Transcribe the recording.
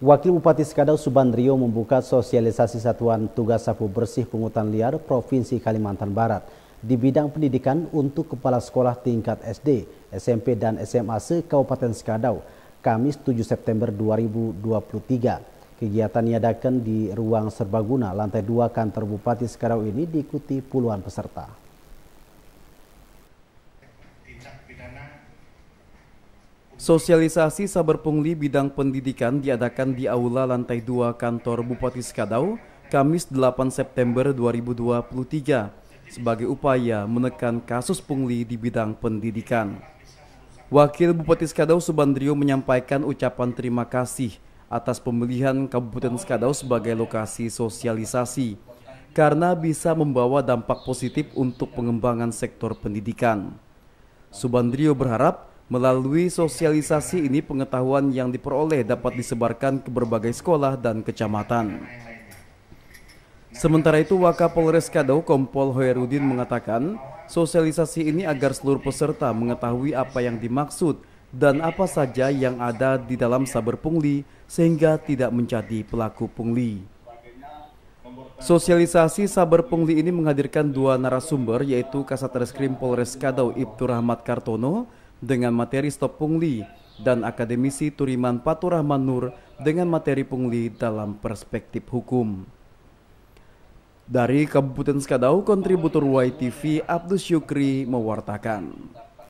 Wakil Bupati Sekadau Subandrio membuka sosialisasi satuan tugas sapu bersih pungutan liar Provinsi Kalimantan Barat di bidang pendidikan untuk kepala sekolah tingkat SD, SMP dan SMA se-Kabupaten Sekadau, Kamis 7 September 2023. Kegiatan diadakan di ruang serbaguna lantai 2 kantor Bupati Sekadau ini diikuti puluhan peserta. Sosialisasi saber Pungli bidang pendidikan diadakan di Aula Lantai 2 Kantor Bupati Skadau, Kamis 8 September 2023 sebagai upaya menekan kasus pungli di bidang pendidikan. Wakil Bupati Skadau Subandrio menyampaikan ucapan terima kasih atas pemilihan Kabupaten Skadau sebagai lokasi sosialisasi karena bisa membawa dampak positif untuk pengembangan sektor pendidikan. Subandrio berharap Melalui sosialisasi ini pengetahuan yang diperoleh dapat disebarkan ke berbagai sekolah dan kecamatan. Sementara itu Wakapolres Kadau Kompol Hoerudin mengatakan sosialisasi ini agar seluruh peserta mengetahui apa yang dimaksud dan apa saja yang ada di dalam saber pungli sehingga tidak menjadi pelaku pungli. Sosialisasi saber pungli ini menghadirkan dua narasumber yaitu Kasat Reskrim Polres Kadau Ibtu Rahmat Kartono dengan materi stop pungli dan akademisi Turiman Paturahman Nur dengan materi pungli dalam perspektif hukum. Dari Kabupaten Skadau, kontributor YTV Abdus Syukri mewartakan.